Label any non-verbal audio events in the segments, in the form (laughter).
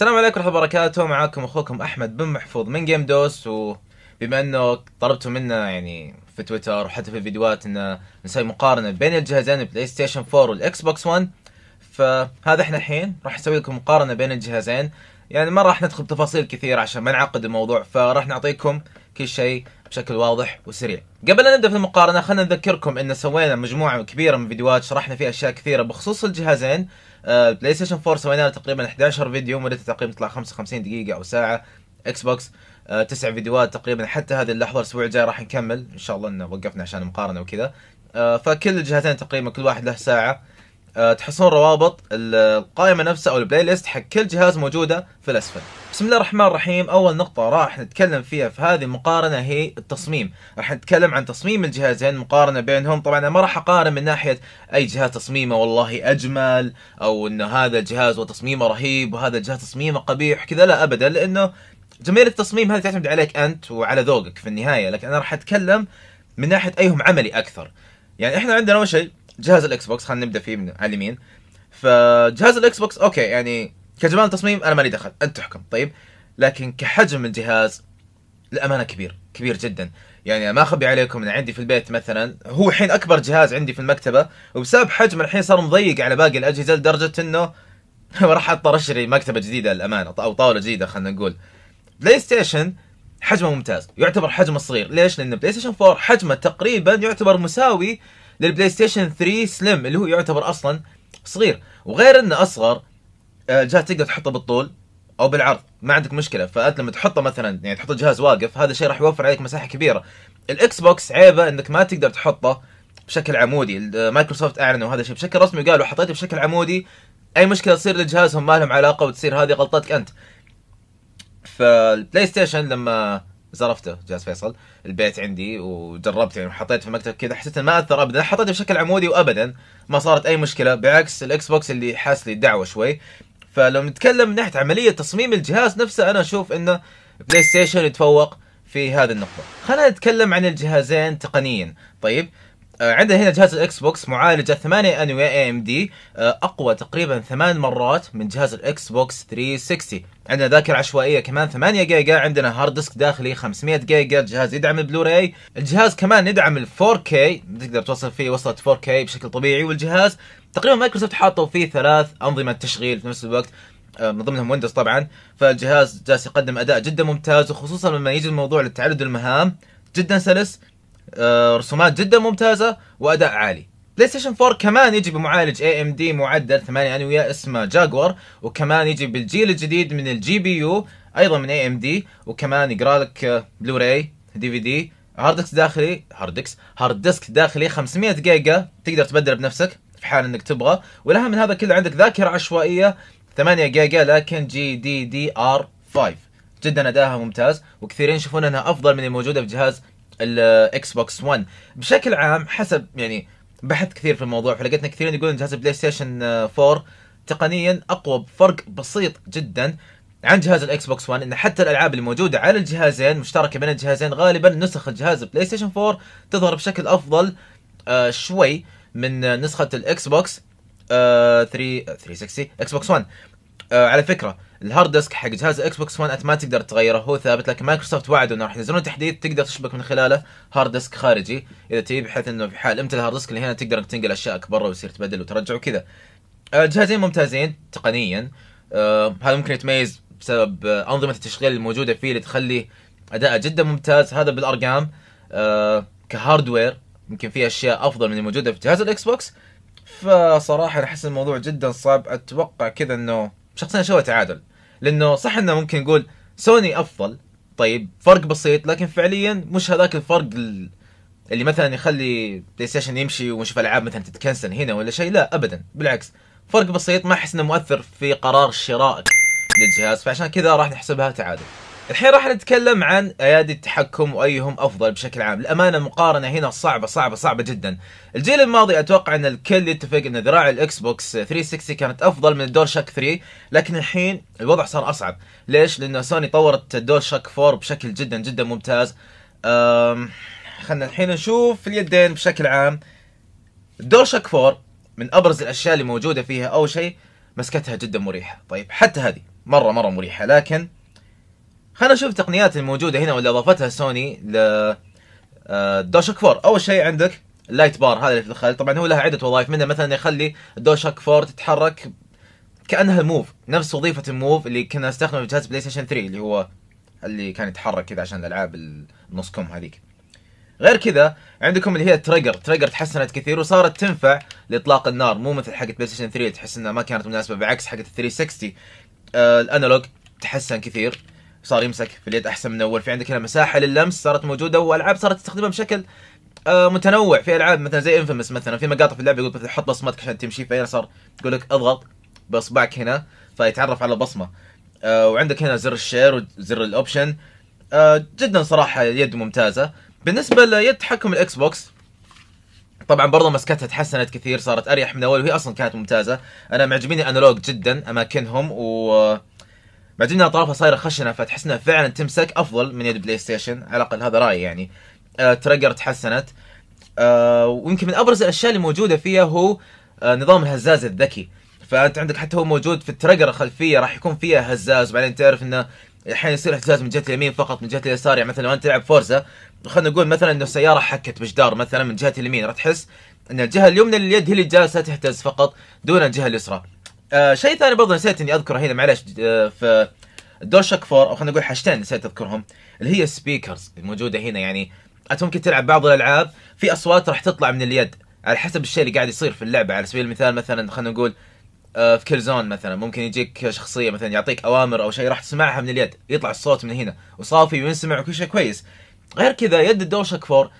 السلام عليكم ورحمة الله وبركاته معاكم اخوكم احمد بن محفوظ من جيم دوس وبما انه طلبتوا منا يعني في تويتر وحتى في الفيديوهات انه نسوي مقارنة بين الجهازين البلاي ستيشن 4 والاكس بوكس 1 فهذا احنا الحين راح نسوي لكم مقارنة بين الجهازين يعني ما راح ندخل بتفاصيل كثير عشان ما نعقد الموضوع فراح نعطيكم كل شيء بشكل واضح وسريع. قبل ان نبدا في المقارنه خلينا نذكركم ان سوينا مجموعه كبيره من فيديوهات شرحنا فيها اشياء كثيره بخصوص الجهازين بلاي ستيشن 4 سوينا له تقريبا 11 فيديو مدته تقريبا تطلع 55 دقيقه او ساعه اكس آه، بوكس تسع فيديوهات تقريبا حتى هذه اللحظه الاسبوع الجاي راح نكمل ان شاء الله انه وقفنا عشان المقارنة وكذا آه، فكل الجهتين تقريبا كل واحد له ساعه آه، تحصلون روابط القائمه نفسها او البلاي ليست حق كل جهاز موجوده في الاسفل. بسم الله الرحمن الرحيم، اول نقطه راح نتكلم فيها في هذه المقارنه هي التصميم، راح نتكلم عن تصميم الجهازين، مقارنه بينهم، طبعا انا ما راح اقارن من ناحيه اي جهاز تصميمه والله اجمل او انه هذا الجهاز وتصميمه رهيب وهذا الجهاز تصميمه قبيح كذا لا ابدا لانه جميل التصميم هذا تعتمد عليك انت وعلى ذوقك في النهايه، لكن انا راح اتكلم من ناحيه ايهم عملي اكثر. يعني احنا عندنا اول شيء جهاز الاكس بوكس خلينا نبدا فيه من على اليمين فجهاز الاكس بوكس اوكي يعني كجمال تصميم انا مالي دخل انت تحكم طيب لكن كحجم الجهاز للامانه كبير كبير جدا يعني ما اخبي عليكم انا عندي في البيت مثلا هو الحين اكبر جهاز عندي في المكتبه وبسبب حجمه الحين صار مضيق على باقي الاجهزه لدرجه انه (laughs) راح اضطر اشتري مكتبه جديده للامانه او طاوله جديده خلينا نقول بلاي ستيشن حجمه ممتاز يعتبر حجمه صغير ليش لان بلاي ستيشن 4 حجمه تقريبا يعتبر مساوي للبلاي ستيشن 3 سليم اللي هو يعتبر اصلا صغير وغير انه اصغر الجهاز آه، تقدر تحطه بالطول او بالعرض ما عندك مشكله فانت لما تحطه مثلا يعني تحط الجهاز واقف هذا الشيء راح يوفر عليك مساحه كبيره الاكس بوكس عيبه انك ما تقدر تحطه بشكل عمودي آه، مايكروسوفت اعلنوا هذا الشيء بشكل رسمي قالوا حطيته بشكل عمودي اي مشكله تصير لجهازهم ما لهم علاقه وتصير هذه غلطتك انت فالبلاي ستيشن لما زرفته جهاز فيصل البيت عندي وجربته يعني وحطيته في المكتب كذا حسيت ما اثر ابدا حطيته بشكل عمودي وابدا ما صارت اي مشكله بعكس الاكس بوكس اللي حاس لي دعوه شوي فلو نتكلم من ناحيه عمليه تصميم الجهاز نفسه انا اشوف انه بلاي ستيشن يتفوق في هذه النقطه خلينا نتكلم عن الجهازين تقنيا طيب آه، عندنا هنا جهاز الاكس بوكس معالجه 8 انوي اي ام دي اقوى تقريبا ثمان مرات من جهاز الاكس بوكس 360 عندنا ذاكرة عشوائية كمان 8 جيجا عندنا هارد ديسك داخلي 500 جيجا الجهاز يدعم البلوراي الجهاز كمان يدعم ال 4K تقدر توصل فيه وصلة 4K بشكل طبيعي والجهاز تقريبا مايكروسوفت حاطوا فيه ثلاث أنظمة تشغيل في نفس الوقت من ضمنهم ويندوز طبعا فالجهاز جالس يقدم اداء جدا ممتاز وخصوصا لما يجي الموضوع لتعدد المهام جدا سلس آه، رسومات جدا ممتازه واداء عالي بلاي ستيشن 4 كمان يجي بمعالج اي ام دي معدل 8 انوية يعني اسمه جاكور وكمان يجي بالجيل الجديد من الجي بي يو ايضا من اي ام دي وكمان يقرا لك بلوراي دي في دي هارد ديسك داخلي هارد ديسك هارد ديسك داخلي 500 جيجا تقدر تبدل بنفسك في حال انك تبغى والاهم من هذا كله عندك ذاكره عشوائيه 8 جيجا لكن جي دي دي ار 5 جدا اداها ممتاز وكثيرين يشوفون انها افضل من الموجوده في جهاز الاكس بوكس 1 بشكل عام حسب يعني بحثت كثير في الموضوع فلقيتنا كثيرين يقولون جهاز البلاي ستيشن 4 تقنيا اقوى بفرق بسيط جدا عن جهاز الاكس بوكس 1 ان حتى الالعاب اللي موجوده على الجهازين مشتركه بين الجهازين غالبا نسخ جهاز البلاي ستيشن 4 تظهر بشكل افضل آه شوي من نسخه الاكس بوكس آه 3 360 اكس بوكس 1 آه على فكره الهارد ديسك حق جهاز اكس بوكس 1 ما تقدر تغيره هو ثابت لكن مايكروسوفت وعدوا انه راح ينزلون تحديث تقدر تشبك من خلاله هارد ديسك خارجي اذا تبي بحيث انه في حال امتلى الهارد ديسك اللي هنا تقدر تنقل اشياء برا ويصير تبدل وترجع وكذا آه، جهازين ممتازين تقنيا آه هذا ممكن يتميز بسبب انظمه التشغيل الموجوده فيه اللي تخلي اداءه جدا ممتاز هذا بالارقام آه كهاردوير يمكن فيه اشياء افضل من الموجوده في جهاز الاكس بوكس فصراحه احس الموضوع جدا صعب اتوقع كذا انه شخصيا شو تعادل لانه صح انه ممكن نقول سوني افضل طيب فرق بسيط لكن فعليا مش هذاك الفرق اللي مثلا يخلي بلاي ستيشن يمشي ونشوف العاب مثلا تتكنسل هنا ولا شيء لا ابدا بالعكس فرق بسيط ما احس انه مؤثر في قرار شرائك للجهاز فعشان كذا راح نحسبها تعادل الحين راح نتكلم عن ايادي التحكم وايهم افضل بشكل عام، الامانه المقارنه هنا صعبه صعبه صعبه جدا. الجيل الماضي اتوقع ان الكل يتفق ان ذراع الاكس بوكس 360 كانت افضل من الدور شاك 3، لكن الحين الوضع صار اصعب، ليش؟ لان سوني طورت الدور شاك 4 بشكل جدا جدا ممتاز. خلنا الحين نشوف اليدين بشكل عام. الدور شاك 4 من ابرز الاشياء اللي موجوده فيها اول شيء مسكتها جدا مريحه، طيب حتى هذه مره مره مريحه، لكن خلينا نشوف التقنيات الموجوده هنا واللي اضافتها سوني ل آه، دوشك 4 اول شيء عندك اللايت بار هذا اللي في الخلف طبعا هو لها عده وظائف منها مثلا يخلي دوشك 4 تتحرك كانها الموف نفس وظيفه الموف اللي كنا نستخدمه في جهاز بلاي ستيشن 3 اللي هو اللي كان يتحرك كذا عشان الالعاب النص كم هذيك غير كذا عندكم اللي هي التريجر تريجر تحسنت كثير وصارت تنفع لاطلاق النار مو مثل حقت بلاي ستيشن 3 تحس انها ما كانت مناسبه بعكس حقت 360 آه الانالوج تحسن كثير صار يمسك في اليد احسن من اول في عندك هنا مساحه للمس صارت موجوده والعاب صارت تستخدمها بشكل آه، متنوع في العاب مثلا زي انفيمس مثلا في مقاطع في اللعبه يقول مثلا حط بصمتك عشان تمشي فهنا صار يقول لك اضغط باصبعك هنا فيتعرف على البصمه آه، وعندك هنا زر الشير وزر الاوبشن آه، جدا صراحه يد ممتازه بالنسبه ليد تحكم الاكس بوكس طبعا برضه مسكتها تحسنت كثير صارت اريح من اول وهي اصلا كانت ممتازه انا معجبيني الانالوج جدا اماكنهم و بعدين اطرافها صايره خشنه فتحس انها فعلا تمسك افضل من يد بلاي ستيشن على الاقل هذا رايي يعني آه تريجر تحسنت آه ويمكن من ابرز الاشياء اللي موجوده فيها هو آه نظام الهزاز الذكي فانت عندك حتى هو موجود في التريجر الخلفيه راح يكون فيها هزاز وبعدين تعرف انه احيانا يصير اهتزاز من جهه اليمين فقط من جهه اليسار يعني مثلا لو انت تلعب فورزا خلينا نقول مثلا انه السياره حكت بجدار مثلا من جهه اليمين راح تحس ان الجهه اليمنى لليد هي اللي جالسه تهتز فقط دون الجهه اليسرى آه شيء ثاني برضه نسيت اني اذكره هنا معلش آه في دور شك فور او خلينا نقول حاجتين نسيت اذكرهم اللي هي السبيكرز الموجوده هنا يعني انت ممكن تلعب بعض الالعاب في اصوات راح تطلع من اليد على حسب الشيء اللي قاعد يصير في اللعبه على سبيل المثال مثلا خلينا نقول آه في كل زون مثلا ممكن يجيك شخصيه مثلا يعطيك اوامر او شيء راح تسمعها من اليد يطلع الصوت من هنا وصافي وينسمع وكل شيء كويس غير كذا يد الدوشك فور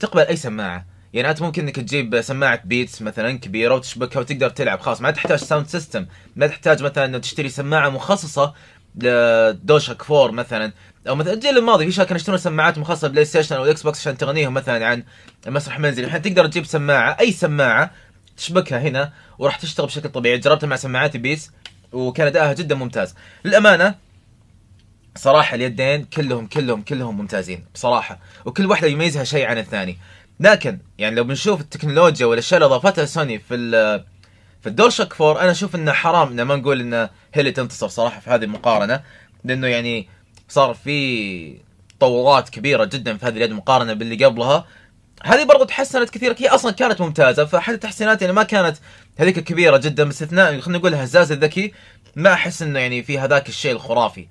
تقبل اي سماعه يعني انت ممكن انك تجيب سماعه بيتس مثلا كبيره وتشبكها وتقدر تلعب خلاص ما تحتاج ساوند سيستم ما تحتاج مثلا انه تشتري سماعه مخصصه لدوشك كفور مثلا او مثلا الجيل الماضي في شباب كانوا يشترون سماعات مخصصه بلاي ستيشن او الاكس بوكس عشان تغنيهم مثلا عن مسرح منزلي الحين تقدر تجيب سماعه اي سماعه تشبكها هنا وراح تشتغل بشكل طبيعي جربتها مع سماعات بيتس وكان ادائها جدا ممتاز للامانه صراحة اليدين كلهم كلهم كلهم ممتازين بصراحة وكل واحدة يميزها شيء عن الثاني لكن يعني لو بنشوف التكنولوجيا والاشياء اللي اضافتها سوني في في الدور شك 4 انا اشوف انه حرام انه ما نقول انه هي اللي تنتصر صراحه في هذه المقارنه لانه يعني صار في تطورات كبيره جدا في هذه اليد مقارنه باللي قبلها هذه برضو تحسنت كثير هي اصلا كانت ممتازه فحتى التحسينات يعني ما كانت هذيك كبيره جدا باستثناء خلينا نقول الهزاز الذكي ما احس انه يعني في هذاك الشيء الخرافي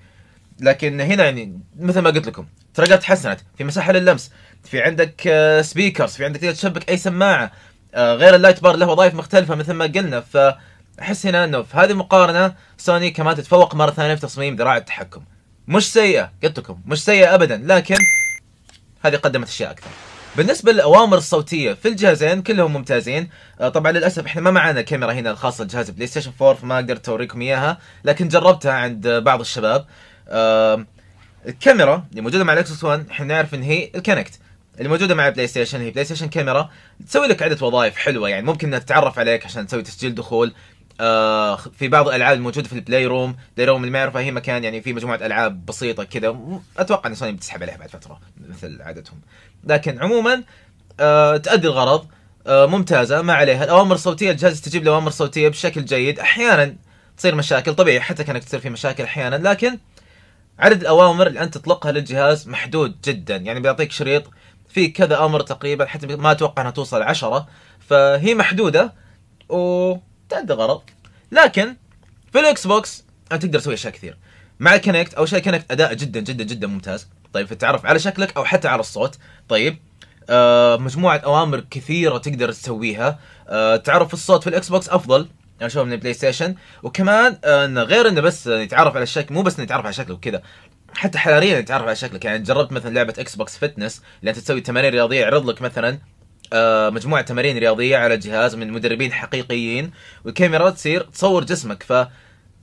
لكن هنا يعني مثل ما قلت لكم ترقات تحسنت في مساحه لللمس في عندك سبيكرز آه، في عندك تقدر تشبك اي سماعه آه، غير اللايت بار له وظائف مختلفه مثل ما قلنا فاحس هنا انه في هذه المقارنه سوني كمان تتفوق مره ثانيه في تصميم ذراع التحكم مش سيئه قلت لكم مش سيئه ابدا لكن هذه قدمت اشياء اكثر بالنسبه للاوامر الصوتيه في الجهازين كلهم ممتازين آه، طبعا للاسف احنا ما معنا كاميرا هنا الخاصه بجهاز بلاي ستيشن 4 فما قدرت اوريكم اياها لكن جربتها عند بعض الشباب الكاميرا اللي موجوده مع الاكسس 1 احنا نعرف ان هي الكونكت اللي موجوده مع البلاي ستيشن هي بلاي ستيشن كاميرا تسوي لك عده وظائف حلوه يعني ممكن انها تتعرف عليك عشان تسوي تسجيل دخول آه في بعض الالعاب الموجوده في البلاي روم البلاي روم اللي ما يعرفها هي مكان يعني في مجموعه العاب بسيطه كذا اتوقع ان سوني بتسحب عليها بعد فتره مثل عادتهم لكن عموما آه تؤدي الغرض آه ممتازه ما عليها الاوامر الصوتيه الجهاز تجيب الاوامر الصوتيه بشكل جيد احيانا تصير مشاكل طبيعي حتى كانك تصير في مشاكل احيانا لكن عدد الاوامر اللي انت تطلقها للجهاز محدود جدا يعني بيعطيك شريط في كذا امر تقريبا حتى ما اتوقع انها توصل عشرة فهي محدوده وتأدي غرض لكن في الاكس بوكس انت تقدر تسوي اشياء كثير مع الكونكت اول شيء الكونكت اداء جدا جدا جدا ممتاز طيب في التعرف على شكلك او حتى على الصوت طيب آه مجموعه اوامر كثيره تقدر تسويها آه تعرف الصوت في الاكس بوكس افضل شوف من البلاي ستيشن وكمان آه، انه غير انه بس نتعرف على الشكل مو بس نتعرف على شكله وكذا حتى حراريا نتعرف على شكلك يعني جربت مثلا لعبه اكس بوكس فتنس اللي انت تسوي تمارين رياضيه يعرض لك مثلا آه، مجموعه تمارين رياضيه على جهاز من مدربين حقيقيين والكاميرا تصير تصور جسمك ف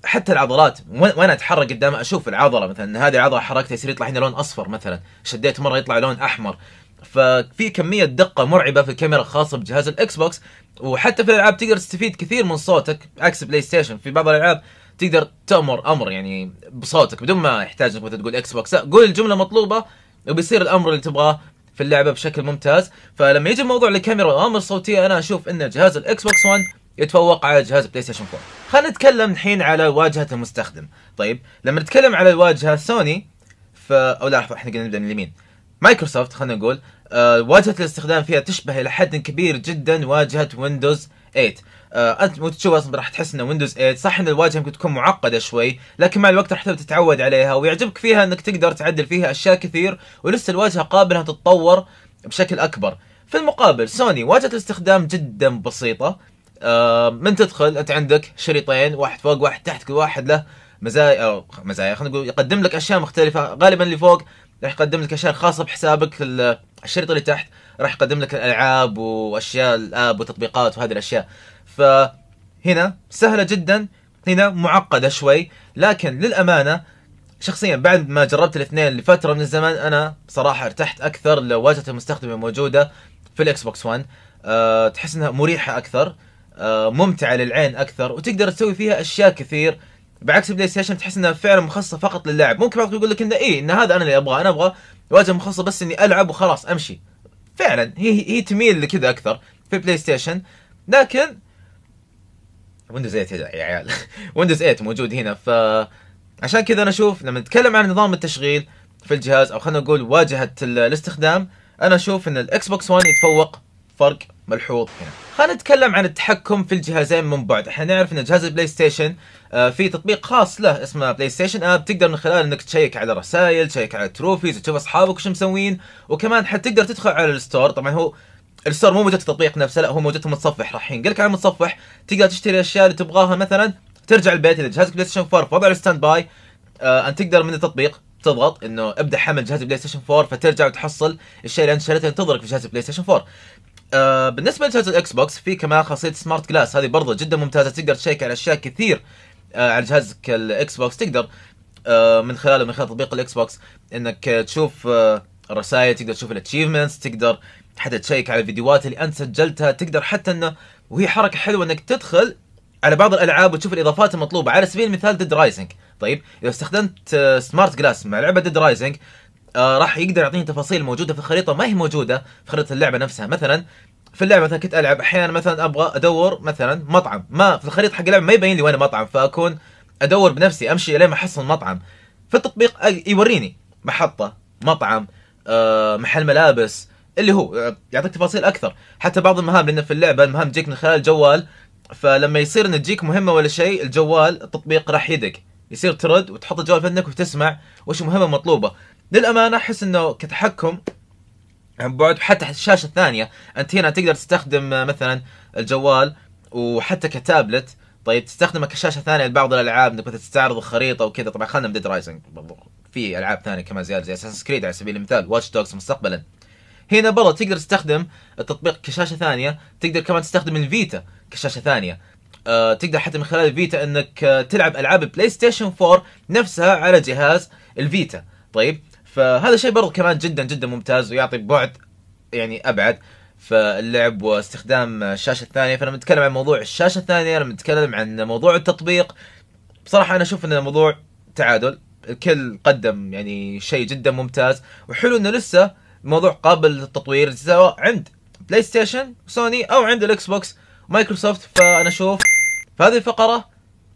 حتى العضلات وانا اتحرك قدامه اشوف العضله مثلا هذه العضله حركتها يصير يطلع هنا لون اصفر مثلا شديت مره يطلع لون احمر ففي كميه دقه مرعبه في الكاميرا الخاصه بجهاز الاكس بوكس وحتى في الالعاب تقدر تستفيد كثير من صوتك عكس بلاي ستيشن في بعض الالعاب تقدر تامر امر يعني بصوتك بدون ما يحتاج انك تقول اكس بوكس قول الجمله المطلوبة وبيصير الامر اللي تبغاه في اللعبه بشكل ممتاز فلما يجي موضوع الكاميرا والامر الصوتيه انا اشوف ان جهاز الاكس بوكس 1 يتفوق على جهاز بلاي ستيشن 4 خلينا نتكلم الحين على واجهه المستخدم طيب لما نتكلم على الواجهه سوني ف او لا احنا قلنا نبدا من اليمين مايكروسوفت خلينا نقول آه، واجهه الاستخدام فيها تشبه الى حد كبير جدا واجهه ويندوز 8 آه، انت وانت تشوف اصلا راح تحس ان ويندوز 8 صح ان الواجهه ممكن تكون معقده شوي لكن مع الوقت راح تبدا تتعود عليها ويعجبك فيها انك تقدر تعدل فيها اشياء كثير ولسه الواجهه قابله تتطور بشكل اكبر في المقابل سوني واجهه الاستخدام جدا بسيطه آه، من تدخل انت عندك شريطين واحد فوق واحد تحت كل واحد له مزايا او مزايا خلينا نقول يقدم لك اشياء مختلفه غالبا اللي فوق راح يقدم لك اشياء خاصه بحسابك الشريط اللي تحت راح يقدم لك الالعاب واشياء الاب وتطبيقات وهذه الاشياء فهنا سهله جدا هنا معقده شوي لكن للامانه شخصيا بعد ما جربت الاثنين لفتره من الزمن انا صراحه ارتحت اكثر لواجهه المستخدم الموجوده في الاكس بوكس 1 أه تحس انها مريحه اكثر أه ممتعه للعين اكثر وتقدر تسوي فيها اشياء كثير بعكس بلاي ستيشن تحس انها فعلا مخصصه فقط للاعب ممكن بعضكم يقول لك انه اي ان هذا انا اللي ابغاه انا ابغى واجهه مخصصه بس اني العب وخلاص امشي فعلا هي هي تميل لكذا اكثر في بلاي ستيشن لكن ويندوز 8 يا عيال ويندوز (laughs) 8 موجود هنا ف عشان كذا انا اشوف لما نتكلم عن نظام التشغيل في الجهاز او خلينا نقول واجهه الاستخدام انا اشوف ان الاكس بوكس 1 يتفوق فرق ملحوظ هنا خلينا نتكلم عن التحكم في الجهازين من بعد احنا نعرف ان جهاز البلاي ستيشن آه، في تطبيق خاص له اسمه بلاي ستيشن اب تقدر من خلاله انك تشيك على رسائل تشيك على تروفيز تشوف اصحابك وش مسوين وكمان حتقدر تدخل على الستور طبعا هو الستور مو موجود في التطبيق نفسه لا هو موجود في المتصفح راح ينقلك على المتصفح تقدر تشتري الاشياء اللي تبغاها مثلا ترجع البيت اذا جهازك بلاي ستيشن 4 في وضع الستاند باي آه ان تقدر من التطبيق تضغط انه ابدا حمل جهاز بلاي ستيشن 4 فترجع وتحصل الشيء اللي انت شريته ينتظرك في جهاز بلاي ستيشن 4 آه بالنسبه لجهاز الاكس بوكس في كمان خاصيه سمارت جلاس هذه برضه جدا ممتازه تقدر تشيك على اشياء كثير آه على جهازك الاكس بوكس تقدر آه من خلاله من خلال تطبيق الاكس بوكس انك تشوف آه الرسائل تقدر تشوف الاتشيفمنتس تقدر حتى تشيك على الفيديوهات اللي انت سجلتها تقدر حتى انه وهي حركه حلوه انك تدخل على بعض الالعاب وتشوف الاضافات المطلوبه على سبيل المثال ديد رايزنج طيب اذا استخدمت سمارت آه، جلاس مع لعبه ديد رايزنج آه راح يقدر يعطيني تفاصيل موجوده في الخريطه ما هي موجوده في خريطه اللعبه نفسها مثلا في اللعبه مثلا كنت العب احيانا مثلا ابغى ادور مثلا مطعم ما في الخريطه حق اللعبه ما يبين لي وين مطعم فاكون ادور بنفسي امشي لين ما احصل مطعم في التطبيق يوريني محطه مطعم آه محل ملابس اللي هو آه، يعطيك تفاصيل اكثر حتى بعض المهام لان في اللعبه المهام تجيك من خلال الجوال فلما يصير ان تجيك مهمه ولا شيء الجوال التطبيق راح يدق يصير ترد وتحط الجوال في ودنك وتسمع وش المهمه المطلوبه للامانه احس انه كتحكم عن بعد وحتى الشاشه الثانيه انت هنا تقدر تستخدم آه، مثلا الجوال وحتى كتابلت طيب تستخدمه كشاشه ثانيه لبعض الالعاب مثلا تستعرض الخريطه وكذا طبعا خلنا من ديد رايزنج في العاب ثانيه كمان زياده زي اساس كريد على سبيل المثال واتش دوجز مستقبلا هنا برضه تقدر تستخدم التطبيق كشاشه ثانيه تقدر كمان تستخدم الفيتا كشاشه ثانيه أه تقدر حتى من خلال الفيتا انك آه، تلعب العاب بلاي ستيشن 4 نفسها على جهاز الفيتا طيب فهذا شيء برضه كمان جدا جدا ممتاز ويعطي بعد يعني ابعد فاللعب واستخدام الشاشه الثانيه فلما نتكلم عن موضوع الشاشه الثانيه لما نتكلم عن موضوع التطبيق بصراحه انا اشوف ان الموضوع تعادل الكل قدم يعني شيء جدا ممتاز وحلو انه لسه الموضوع قابل للتطوير سواء عند بلاي ستيشن سوني او عند الاكس بوكس مايكروسوفت فانا اشوف في هذه الفقره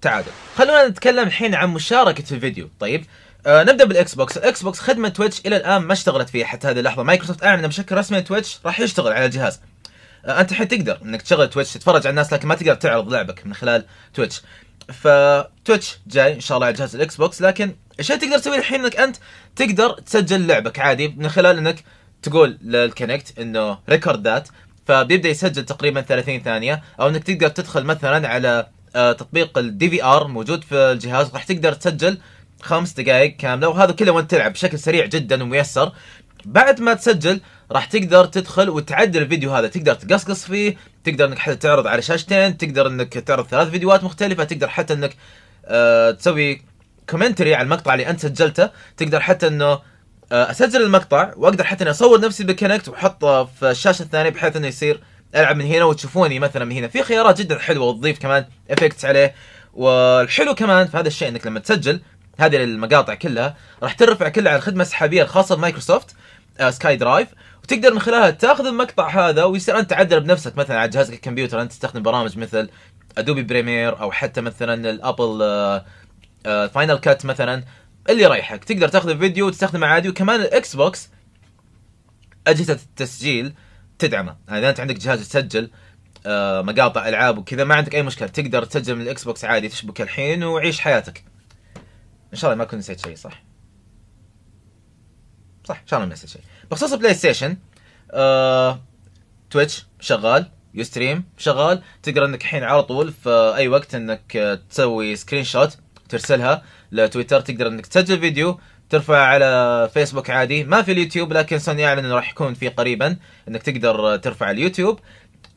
تعادل خلونا نتكلم الحين عن مشاركه الفيديو طيب آه نبدا بالاكس بوكس، الاكس بوكس خدمه تويتش الى الان ما اشتغلت فيها حتى هذه اللحظه، مايكروسوفت اعلن بشكل رسمي تويتش راح يشتغل على الجهاز. آه انت الحين تقدر انك تشغل تويتش تتفرج على الناس لكن ما تقدر تعرض لعبك من خلال تويتش. فتويتش جاي ان شاء الله على جهاز الاكس بوكس لكن الشيء تقدر تسويه الحين انك انت تقدر تسجل لعبك عادي من خلال انك تقول للكونكت انه ريكورد ذات فبيبدا يسجل تقريبا 30 ثانيه او انك تقدر تدخل مثلا على آه، تطبيق الدي في ار موجود في الجهاز راح تقدر تسجل خمس دقائق كامله وهذا كله وانت تلعب بشكل سريع جدا وميسر بعد ما تسجل راح تقدر تدخل وتعدل الفيديو هذا تقدر تقصقص فيه تقدر انك حتى تعرض على شاشتين تقدر انك تعرض ثلاث فيديوهات مختلفه تقدر حتى انك آه تسوي كومنتري على المقطع اللي انت سجلته تقدر حتى انه آه، اسجل المقطع واقدر حتى اني اصور نفسي بالكونكت واحطه في الشاشه الثانيه بحيث انه يصير العب من هنا وتشوفوني مثلا من هنا في خيارات جدا حلوه وتضيف كمان افكتس عليه والحلو كمان في هذا الشيء انك لما تسجل هذه المقاطع كلها راح ترفع كلها على الخدمه السحابيه الخاصه بمايكروسوفت آه سكاي درايف وتقدر من خلالها تاخذ المقطع هذا ويصير انت تعدل بنفسك مثلا على جهازك الكمبيوتر انت تستخدم برامج مثل ادوبي بريمير او حتى مثلا الابل فاينل كات مثلا اللي يريحك تقدر تاخذ الفيديو وتستخدمه عادي وكمان الاكس بوكس اجهزه التسجيل تدعمه يعني اذا انت عندك جهاز تسجل آه، مقاطع العاب وكذا ما عندك اي مشكله تقدر تسجل من الاكس بوكس عادي تشبك الحين وعيش حياتك ان شاء الله ما كنت نسيت شيء صح صح ان شاء الله ما نسيت شيء بخصوص بلاي ستيشن آه... تويتش شغال يستريم شغال تقدر انك الحين على طول في اي وقت انك تسوي سكرين شوت ترسلها لتويتر تقدر انك تسجل فيديو ترفع على فيسبوك عادي ما في اليوتيوب لكن سوني اعلن انه راح يكون في قريبا انك تقدر ترفع اليوتيوب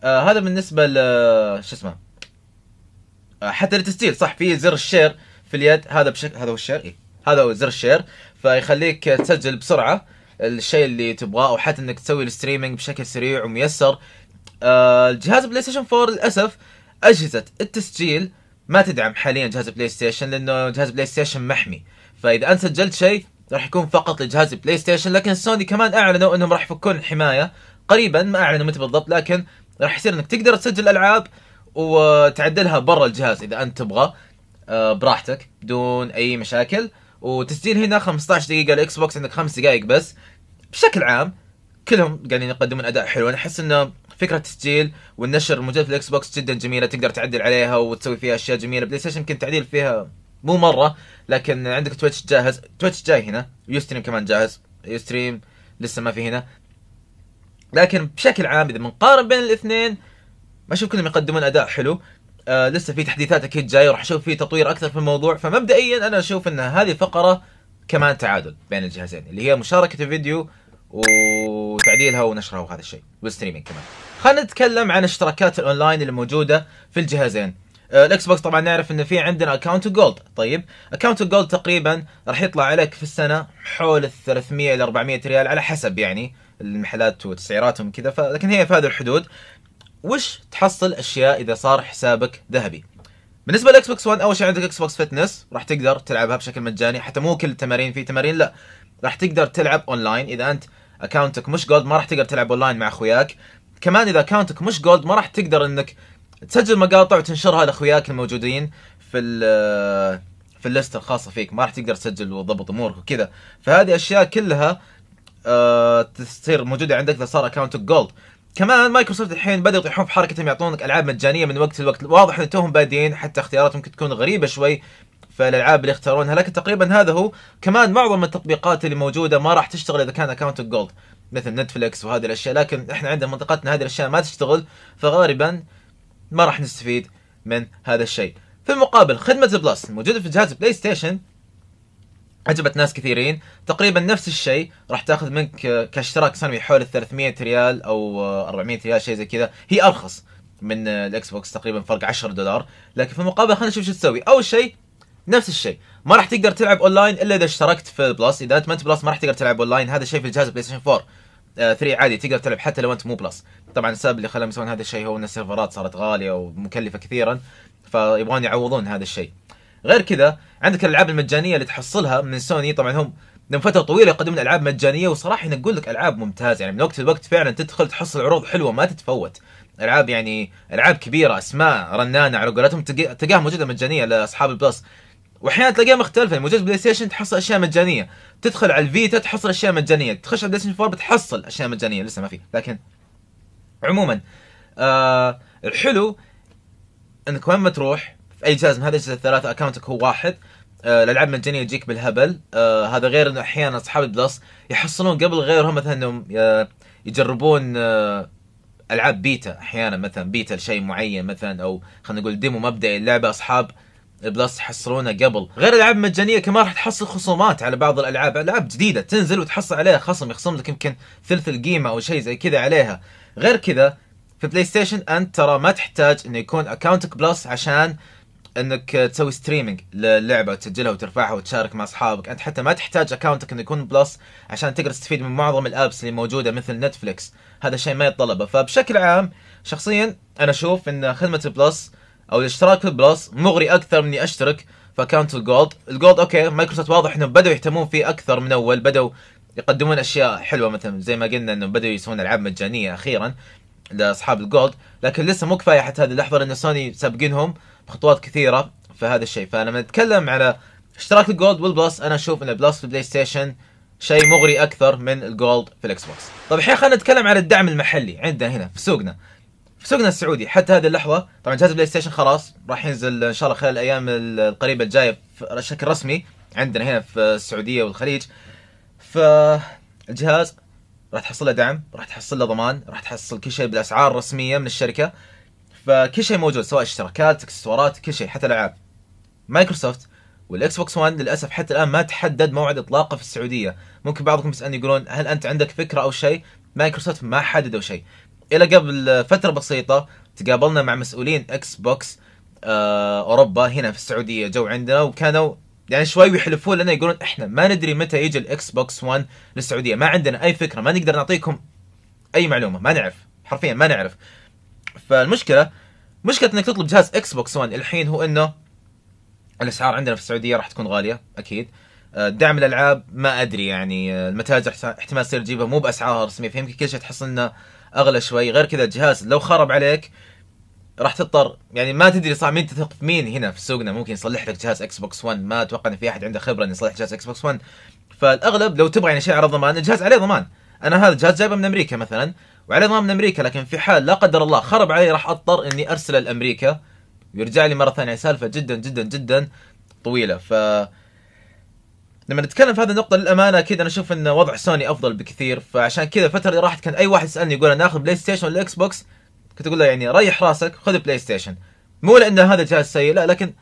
آه هذا بالنسبه ل شو اسمه آه، حتى للتسجيل صح في زر الشير في اليد هذا بشكل هذا هو الشير إيه. هذا هو زر الشير فيخليك تسجل بسرعه الشيء اللي تبغاه او حتى انك تسوي الستريمينج بشكل سريع وميسر آه، الجهاز بلاي ستيشن 4 للاسف اجهزه التسجيل ما تدعم حاليا جهاز بلاي ستيشن لانه جهاز بلاي ستيشن محمي فاذا انت سجلت شيء راح يكون فقط لجهاز بلاي ستيشن لكن سوني كمان اعلنوا انهم راح يفكون الحمايه قريبا ما اعلنوا متى بالضبط لكن راح يصير انك تقدر تسجل العاب وتعدلها برا الجهاز اذا انت تبغى آه، براحتك بدون اي مشاكل وتسجيل هنا 15 دقيقه الاكس بوكس عندك 5 دقائق بس بشكل عام كلهم قاعدين يقدمون اداء حلو انا احس انه فكره التسجيل والنشر الموجود في الاكس بوكس جدا جميله تقدر تعدل عليها وتسوي فيها اشياء جميله بلاي ستيشن يمكن تعديل فيها مو مره لكن عندك تويتش جاهز تويتش جاي هنا ستريم كمان جاهز ستريم لسه ما في هنا لكن بشكل عام اذا بنقارن بين الاثنين ما اشوف كلهم يقدمون اداء حلو آه لسه في تحديثات اكيد جايه وراح اشوف في تطوير اكثر في الموضوع فمبدئيا انا اشوف ان هذه الفقره كمان تعادل بين الجهازين اللي هي مشاركه الفيديو وتعديلها ونشرها وهذا الشيء والستريمينج كمان خلينا نتكلم عن اشتراكات الاونلاين اللي موجوده في الجهازين آه، الاكس بوكس طبعا نعرف ان في عندنا اكونت جولد طيب اكونت جولد تقريبا راح يطلع عليك في السنه حول ال 300 ل 400 ريال على حسب يعني المحلات وتسعيراتهم كذا فلكن هي في هذه الحدود وش تحصل اشياء اذا صار حسابك ذهبي بالنسبه للاكس بوكس 1 اول شيء عندك اكس بوكس فتنس راح تقدر تلعبها بشكل مجاني حتى مو كل التمارين في تمارين لا راح تقدر تلعب اونلاين اذا انت اكونتك مش جولد ما راح تقدر تلعب اونلاين مع اخوياك كمان اذا اكونتك مش جولد ما راح تقدر انك تسجل مقاطع وتنشرها لاخوياك الموجودين في في الليست الخاصه فيك ما راح تقدر تسجل وتضبط امورك وكذا فهذه اشياء كلها آه، تصير موجوده عندك اذا صار اكونتك جولد كمان مايكروسوفت الحين بدأوا يطيحون في حركتهم يعطونك العاب مجانيه من وقت لوقت واضح ان توهم بادين حتى اختياراتهم ممكن تكون غريبه شوي فالالعاب اللي يختارونها لكن تقريبا هذا هو كمان معظم التطبيقات اللي موجوده ما راح تشتغل اذا كان اكونت جولد مثل نتفلكس وهذه الاشياء لكن احنا عندنا منطقتنا هذه الاشياء ما تشتغل فغالبا ما راح نستفيد من هذا الشيء في المقابل خدمه بلس الموجوده في جهاز بلاي ستيشن عجبت ناس كثيرين تقريبا نفس الشيء راح تاخذ منك كاشتراك سنوي حول 300 ريال او 400 ريال شيء زي كذا هي ارخص من الاكس بوكس تقريبا فرق 10 دولار لكن في المقابل خلينا نشوف شو تسوي اول شيء نفس الشيء ما راح تقدر تلعب اونلاين الا اذا اشتركت في بلس اذا انت ما انت بلس ما راح تقدر تلعب اونلاين هذا الشيء في الجهاز بلاي ستيشن 4 آه 3 عادي تقدر تلعب حتى لو انت مو بلس طبعا السبب اللي خلاهم يسوون هذا الشيء هو ان السيرفرات صارت غاليه ومكلفه كثيرا فيبغون يعوضون هذا الشيء غير كذا عندك الالعاب المجانيه اللي تحصلها من سوني طبعا هم من فتره طويله يقدمون العاب مجانيه وصراحه ينقول لك العاب ممتازه يعني من وقت لوقت فعلا تدخل تحصل عروض حلوه ما تتفوت العاب يعني العاب كبيره اسماء رنانه على قولتهم تلقاها موجوده مجانيه لاصحاب البلس واحيانا تلاقيها مختلفه يعني موجوده موجود بلاي ستيشن تحصل اشياء مجانيه تدخل على الفيتا تحصل اشياء مجانيه تخش على بلاي ستيشن 4 بتحصل اشياء مجانيه لسه ما في لكن عموما آه الحلو انك وين ما تروح في اي جهاز من هذه الاجهزه الثلاثه اكونتك هو واحد آه، الالعاب مجانيه تجيك بالهبل آه، هذا غير انه احيانا اصحاب البلس يحصلون قبل غيرهم مثلا انهم آه، يجربون العاب بيتا احيانا مثلا بيتا لشيء معين مثلا او خلينا نقول ديمو مبدئي اللعبه اصحاب بلس يحصلونه قبل غير الالعاب المجانيه كمان راح تحصل خصومات على بعض الالعاب العاب جديده تنزل وتحصل عليها خصم يخصم لك يمكن ثلث القيمه او شيء زي كذا عليها غير كذا في بلاي ستيشن انت ترى ما تحتاج انه يكون اكونتك بلس عشان انك تسوي ستريمينج للعبه وتسجلها وترفعها وتشارك مع اصحابك انت حتى ما تحتاج اكونتك انه يكون بلس عشان تقدر تستفيد من معظم الابس اللي موجوده مثل نتفلكس هذا الشيء ما يتطلبه فبشكل عام شخصيا انا اشوف ان خدمه البلس او الاشتراك في البلس مغري اكثر من اني اشترك في اكونت الجولد الجولد اوكي مايكروسوفت واضح انهم بدوا يهتمون فيه اكثر من اول بدوا يقدمون اشياء حلوه مثلا زي ما قلنا انه بدوا يسوون العاب مجانيه اخيرا لاصحاب الجولد لكن لسه مو كفايه حتى هذه اللحظه لان سوني سابقينهم بخطوات كثيره في هذا الشيء فلما نتكلم على اشتراك الجولد والبلس انا اشوف ان البلس في البلاي ستيشن شيء مغري اكثر من الجولد في الاكس بوكس. طيب الحين خلينا نتكلم على الدعم المحلي عندنا هنا في سوقنا. في سوقنا السعودي حتى هذه اللحظه طبعا جهاز البلاي ستيشن خلاص راح ينزل ان شاء الله خلال الايام القريبه الجايه بشكل رسمي عندنا هنا في السعوديه والخليج. فالجهاز راح تحصل له دعم راح تحصل له ضمان راح تحصل كل شيء بالاسعار الرسميه من الشركه فكل شيء موجود سواء اشتراكات اكسسوارات كل شيء حتى الالعاب مايكروسوفت والاكس بوكس 1 للاسف حتى الان ما تحدد موعد اطلاقه في السعوديه ممكن بعضكم يسالني يقولون هل انت عندك فكره او شيء مايكروسوفت ما حددوا شيء الى قبل فتره بسيطه تقابلنا مع مسؤولين اكس بوكس آه، اوروبا هنا في السعوديه جو عندنا وكانوا يعني شوي بيحلفوا لنا يقولون احنا ما ندري متى يجي الاكس بوكس 1 للسعوديه ما عندنا اي فكره ما نقدر نعطيكم اي معلومه ما نعرف حرفيا ما نعرف فالمشكله مشكله انك تطلب جهاز اكس بوكس 1 الحين هو انه الاسعار عندنا في السعوديه راح تكون غاليه اكيد آه، دعم الالعاب ما ادري يعني آه، المتاجر احتمال تصير تجيبها مو باسعارها الرسميه فيمكن كل شيء تحصل انه اغلى شوي غير كذا الجهاز لو خرب عليك راح تضطر يعني ما تدري صح مين تثق في مين هنا في سوقنا ممكن يصلح لك جهاز اكس بوكس 1 ما اتوقع ان في احد عنده خبره انه يصلح جهاز اكس بوكس 1 فالاغلب لو تبغى يعني شيء على ضمان الجهاز عليه ضمان انا هذا الجهاز جايبه من امريكا مثلا وعليه ضمان من امريكا لكن في حال لا قدر الله خرب علي راح اضطر اني ارسله لامريكا ويرجع لي مره ثانيه سالفه جدا جدا جدا طويله ف لما نتكلم في هذه النقطة للأمانة أكيد أنا أشوف أن وضع سوني أفضل بكثير فعشان كذا الفترة اللي راحت كان أي واحد يسألني يقول أنا آخذ بلاي ستيشن ولا إكس بوكس كنت اقول له يعني ريح راسك خذ بلاي ستيشن مو لان هذا جهاز سيء لا لكن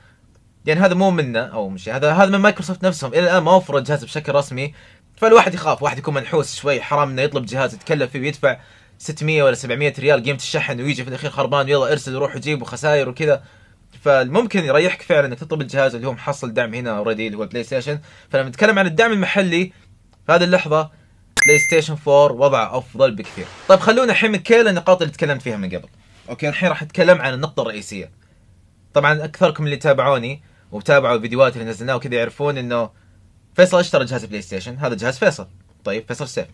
يعني هذا مو منا او مش هذا هذا من مايكروسوفت نفسهم الى الان ما وفروا الجهاز بشكل رسمي فالواحد يخاف واحد يكون منحوس شوي حرام انه يطلب جهاز يتكلف فيه ويدفع 600 ولا 700 ريال قيمه الشحن ويجي في الاخير خربان يلا ارسل روح وجيب وخساير وكذا فالممكن يريحك فعلا انك تطلب الجهاز اللي هو محصل دعم هنا اوريدي اللي هو البلاي ستيشن فلما نتكلم عن الدعم المحلي في هذه اللحظه بلاي ستيشن 4 وضعه افضل بكثير طيب خلونا الحين من كل النقاط اللي تكلمت فيها من قبل اوكي الحين راح اتكلم عن النقطه الرئيسيه طبعا اكثركم اللي تابعوني وتابعوا الفيديوهات اللي نزلناها وكذا يعرفون انه فيصل اشترى جهاز بلاي ستيشن هذا جهاز فيصل طيب فيصل سيف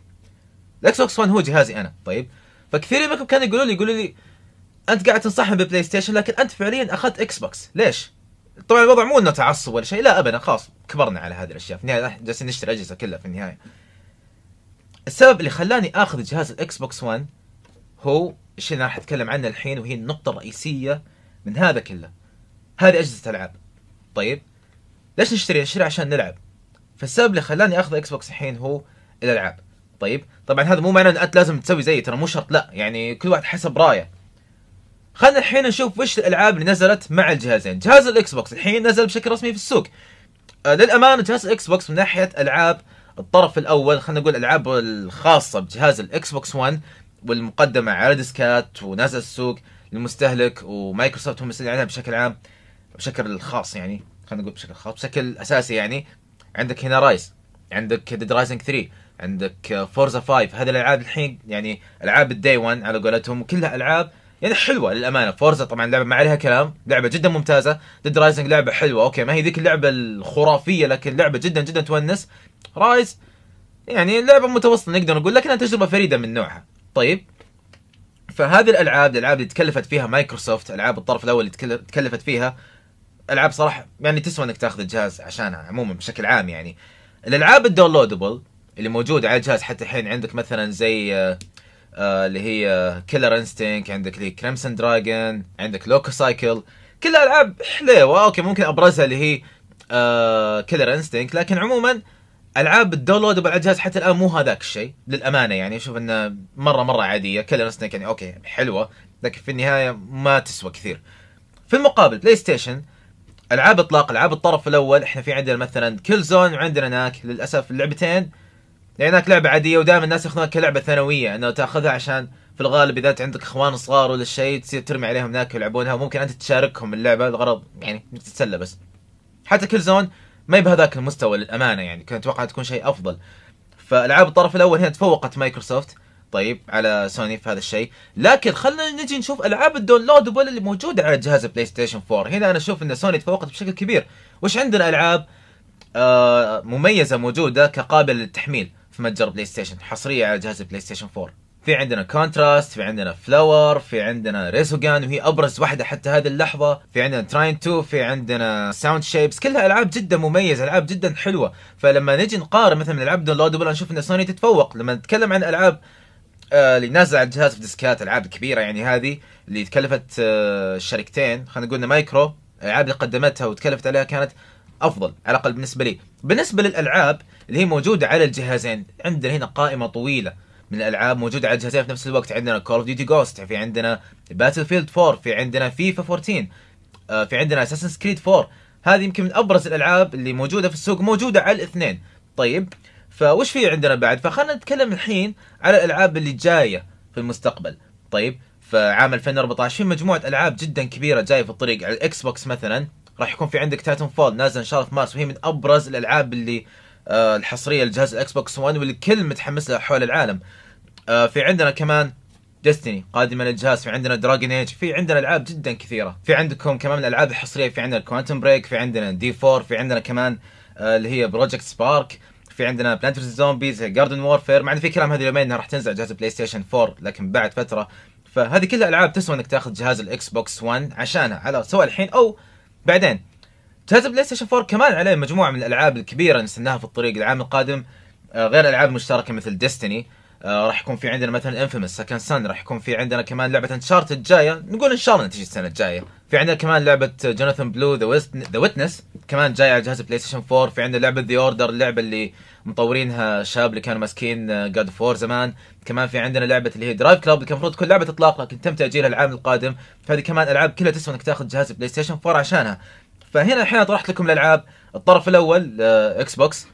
الاكس بوكس 1 هو جهازي انا طيب فكثير منكم كانوا يقولوا لي يقولوا لي انت قاعد تنصحني ببلاي ستيشن لكن انت فعليا اخذت اكس بوكس ليش؟ طبعا الوضع مو انه تعصب ولا شيء لا ابدا خلاص كبرنا على هذه الاشياء في النهايه جالسين نشتري اجهزه كلها في النهايه السبب اللي خلاني اخذ جهاز الاكس بوكس 1 هو الشيء اللي راح اتكلم عنه الحين وهي النقطه الرئيسيه من هذا كله هذه اجهزه العاب طيب ليش نشتري نشتري عشان نلعب فالسبب اللي خلاني اخذ اكس بوكس الحين هو الالعاب طيب طبعا هذا مو معناه ان انت لازم تسوي زي ترى مو شرط لا يعني كل واحد حسب رايه خلينا الحين نشوف وش الالعاب اللي نزلت مع الجهازين جهاز الاكس بوكس الحين نزل بشكل رسمي في السوق آه، للامانه جهاز الاكس بوكس من ناحيه العاب الطرف الاول خلينا نقول الالعاب الخاصه بجهاز الاكس بوكس 1 والمقدمه على ديسكات ونازل السوق للمستهلك ومايكروسوفت هم مسؤولين عنها بشكل عام بشكل خاص يعني خلينا نقول بشكل خاص بشكل اساسي يعني عندك هنا رايز عندك ديد رايزنج 3 عندك فورزا 5 هذه الالعاب الحين يعني العاب الدي 1 على قولتهم كلها العاب يعني حلوه للامانه فورزا طبعا لعبه ما عليها كلام لعبه جدا ممتازه ديد رايزنج لعبه حلوه اوكي ما هي ذيك اللعبه الخرافيه لكن لعبه جدا جدا تونس رايز يعني لعبه متوسطه نقدر نقول لكنها تجربه فريده من نوعها طيب فهذه الالعاب الالعاب اللي تكلفت فيها مايكروسوفت العاب الطرف الاول اللي تكلفت فيها العاب صراحه يعني تسوى انك تاخذ الجهاز عشانها عموما بشكل عام يعني الالعاب الداونلودبل اللي موجوده على الجهاز حتى الحين عندك مثلا زي آه، آه، اللي هي كيلر انستينك عندك لي كريمسون دراجون عندك لوكو سايكل كلها العاب حليوه اوكي ممكن ابرزها اللي هي كيلر آه، انستينك لكن عموما العاب الداونلود على الجهاز حتى الان مو هذاك الشيء للامانه يعني اشوف انه مره مره عاديه كيلر انستينك يعني اوكي حلوه لكن في النهايه ما تسوى كثير في المقابل بلاي ستيشن العاب اطلاق العاب الطرف الاول احنا في عندنا مثلا كل زون وعندنا ناك للاسف اللعبتين لانك لعبه عاديه ودائما الناس ياخذونها كلعبه ثانويه انه تاخذها عشان في الغالب اذا انت عندك اخوان صغار ولا شيء تصير ترمي عليهم هناك يلعبونها وممكن انت تشاركهم اللعبه الغرض يعني انك تتسلى بس حتى كل زون ما هي بهذاك المستوى للامانه يعني كنت اتوقع تكون شيء افضل فالعاب الطرف الاول هنا تفوقت مايكروسوفت طيب على سوني في هذا الشيء لكن خلينا نجي نشوف العاب الداونلودبل اللي موجوده على جهاز البلاي ستيشن 4 هنا انا اشوف ان سوني تفوقت بشكل كبير وش عندنا العاب آه مميزه موجوده كقابل للتحميل متجر بلاي ستيشن حصريه على جهاز بلاي ستيشن 4 في عندنا كونتراست في عندنا فلاور في عندنا ريسوغان وهي ابرز واحده حتى هذه اللحظه في عندنا تراين 2 في عندنا ساوند شيبس كلها العاب جدا مميزه العاب جدا حلوه فلما نجي نقارن مثلا من العاب داونلودبل نشوف ان سوني تتفوق لما نتكلم عن العاب آه، اللي نازله على الجهاز في ديسكات العاب كبيره يعني هذه اللي تكلفت آه، الشركتين خلينا نقول مايكرو الالعاب اللي قدمتها وتكلفت عليها كانت افضل على الاقل بالنسبه لي بالنسبه للالعاب اللي هي موجوده على الجهازين عندنا هنا قائمه طويله من الالعاب موجوده على الجهازين في نفس الوقت عندنا كول اوف ديوتي جوست في عندنا باتل فيلد 4 في عندنا فيفا 14 آه، في عندنا اساسن كريد 4 هذه يمكن من ابرز الالعاب اللي موجوده في السوق موجوده على الاثنين طيب فوش في عندنا بعد فخلنا نتكلم الحين على الالعاب اللي جايه في المستقبل طيب فعام 2014 في مجموعه العاب جدا كبيره جايه في الطريق على الاكس بوكس مثلا راح يكون في عندك تايتن فول نازل ان شاء الله في مارس وهي من ابرز الالعاب اللي آه الحصريه لجهاز الاكس بوكس 1 والكل متحمس لها حول العالم آه في عندنا كمان ديستني قادمه للجهاز في عندنا دراجن ايج في عندنا العاب جدا كثيره في عندكم كمان من الالعاب الحصريه في عندنا كوانتم بريك في عندنا دي 4 في عندنا كمان آه اللي هي بروجكت سبارك في عندنا بلانترز زومبيز جاردن وورفير مع ان في كلام هذه اليومين انها راح تنزل جهاز بلاي ستيشن 4 لكن بعد فتره فهذه كلها العاب تسوى انك تاخذ جهاز الاكس بوكس 1 عشانها على سواء الحين او بعدين جهاز بلاي ستيشن 4 كمان عليه مجموعه من الالعاب الكبيره نستناها في الطريق العام القادم آه، غير الالعاب المشتركه مثل ديستني آه، راح يكون في عندنا مثلا انفيمس سكن سان راح يكون في عندنا كمان لعبه انشارتد جايه نقول ان شاء الله تجي السنه الجايه في عندنا كمان لعبه جوناثان بلو ذا ويست ذا ويتنس كمان جايه على جهاز بلاي ستيشن 4 في عندنا لعبه ذا اوردر اللعبه اللي مطورينها شاب اللي كانوا ماسكين جاد آه، فور زمان كمان في عندنا لعبه اللي هي درايف كلاب اللي كان المفروض تكون لعبه اطلاق لكن تم تاجيلها العام القادم فهذه كمان العاب كلها تسوى انك تاخذ جهاز بلاي ستيشن 4 عشانها فهنا الحين طرحت لكم الالعاب الطرف الاول اكس آه، بوكس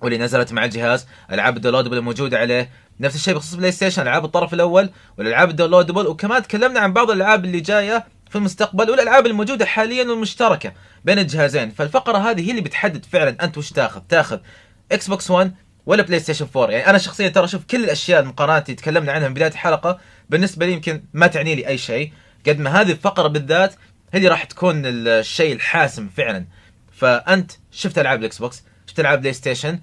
واللي نزلت مع الجهاز العاب الداونلودبل الموجوده عليه نفس الشيء بخصوص بلاي ستيشن العاب الطرف الاول والالعاب الداونلودبل وكمان تكلمنا عن بعض الالعاب اللي جايه في المستقبل والالعاب الموجوده حاليا والمشتركه بين الجهازين فالفقره هذه هي اللي بتحدد فعلا انت وش تاخذ تاخذ اكس بوكس 1 ولا بلاي ستيشن 4 يعني انا شخصيا ترى اشوف كل الاشياء المقارنات اللي تكلمنا عنها من بدايه الحلقه بالنسبه لي يمكن ما تعني لي اي شيء قد ما هذه الفقره بالذات هي اللي راح تكون الشيء الحاسم فعلا فانت شفت العاب الاكس بوكس وش تلعب بلاي ستيشن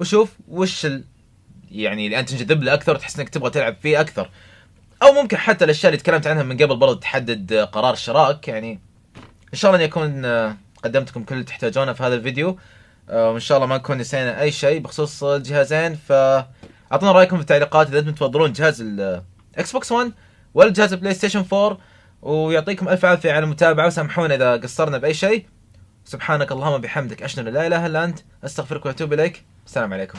وشوف وش ال... يعني اللي انت تنجذب له اكثر وتحس انك تبغى تلعب فيه اكثر او ممكن حتى الاشياء اللي تكلمت عنها من قبل برضه تحدد آه، قرار شراك يعني ان شاء الله اني اكون آه، قدمتكم كل اللي تحتاجونه في هذا الفيديو آه، وان شاء الله ما نكون نسينا اي شيء بخصوص الجهازين ف اعطونا رايكم في التعليقات اذا انتم تفضلون جهاز الاكس بوكس 1 ولا جهاز البلاي ستيشن 4 ويعطيكم الف عافيه على المتابعه وسامحونا اذا قصرنا باي شيء سبحانك اللهم بحمدك أشهد أن لا إله إلا أنت أستغفرك وأتوب إليك السلام عليكم